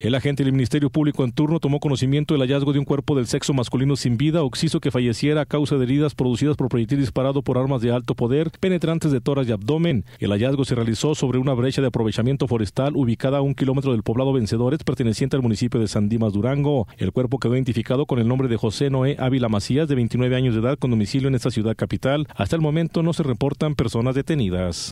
El agente del Ministerio Público en turno tomó conocimiento del hallazgo de un cuerpo del sexo masculino sin vida, oxiso que falleciera a causa de heridas producidas por proyectil disparado por armas de alto poder penetrantes de toras y abdomen. El hallazgo se realizó sobre una brecha de aprovechamiento forestal ubicada a un kilómetro del poblado Vencedores, perteneciente al municipio de San Dimas, Durango. El cuerpo quedó identificado con el nombre de José Noé Ávila Macías, de 29 años de edad, con domicilio en esta ciudad capital. Hasta el momento no se reportan personas detenidas.